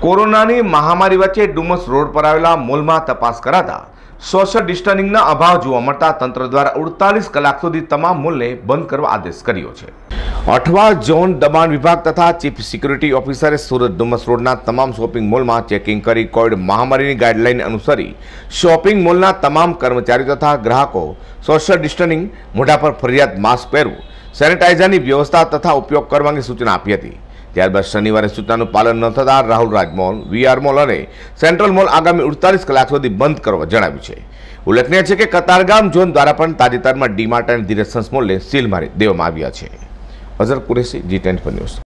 કોરોનાની મહામારી વચ્ચે ડુમસ રોડ પર આવેલા મોલમાં તપાસ કરાતા સોશિયલ ડિસ્ટન્સિંગના અભાવ જોવા મળતા તંત્ર દ્વારા અડતાલીસ કલાક સુધી તમામ મોલને બંધ કરવા આદેશ કર્યો છે અઠવા ઝોન દબાણ વિભાગ તથા ચીફ સિક્યુરિટી ઓફિસરે સુરત ડુમસ રોડના તમામ શોપિંગ મોલમાં ચેકિંગ કરી કોવિડ મહામારીની ગાઈડલાઈન અનુસરી શોપિંગ મોલના તમામ કર્મચારીઓ તથા ગ્રાહકો સોશિયલ ડિસ્ટન્સિંગ મોઢા પર ફરિયાદ માસ્ક પહેરવું સેનિટાઇઝરની વ્યવસ્થા તથા ઉપયોગ કરવાની સૂચના આપી હતી ત્યારબાદ શનિવારે સૂચનાનું પાલન ન થતા રાહુલ રાજ રાજમોલ વીઆર મોલ અને સેન્ટ્રલ મોલ આગામી અડતાલીસ કલાક સુધી બંધ કરવા જણાવ્યું છે ઉલ્લેખનીય છે કે કતારગામ ઝોન દ્વારા પણ તાજેતરમાં ડીમાર્ટ અને ધીરજ સંસ મોલને સીલ મારી દેવામાં આવ્યા છે અઝર કુરેશી જી ટેન્ટ ન્યૂઝ